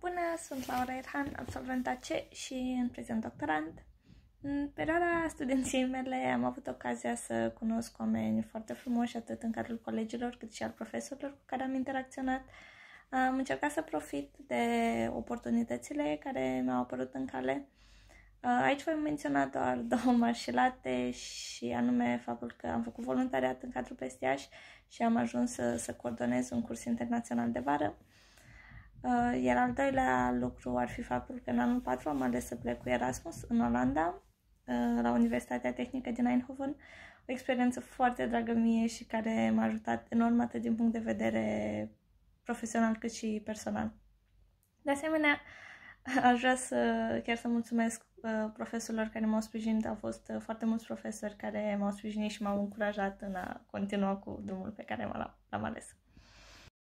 Bună, uh, sunt Laura Erhan, absolventa C și în prezent doctorant. În perioada studenției mele am avut ocazia să cunosc oameni foarte frumoși, atât în cadrul colegilor cât și al profesorilor cu care am interacționat. Am încercat să profit de oportunitățile care mi-au apărut în cale. Uh, aici voi menționa doar două marșilate și anume faptul că am făcut voluntariat în cadrul Pestiaș și am ajuns să, să coordonez un curs internațional de vară. Uh, iar al doilea lucru ar fi faptul că în anul 4 am ales să plec cu Erasmus în Olanda, uh, la Universitatea Tehnică din Eindhoven, o experiență foarte dragă mie și care m-a ajutat enorm atât din punct de vedere profesional cât și personal. De asemenea, aș vrea să chiar să mulțumesc uh, profesorilor care m-au sprijinit. Au fost foarte mulți profesori care m-au sprijinit și m-au încurajat în a continua cu drumul pe care l-am ales.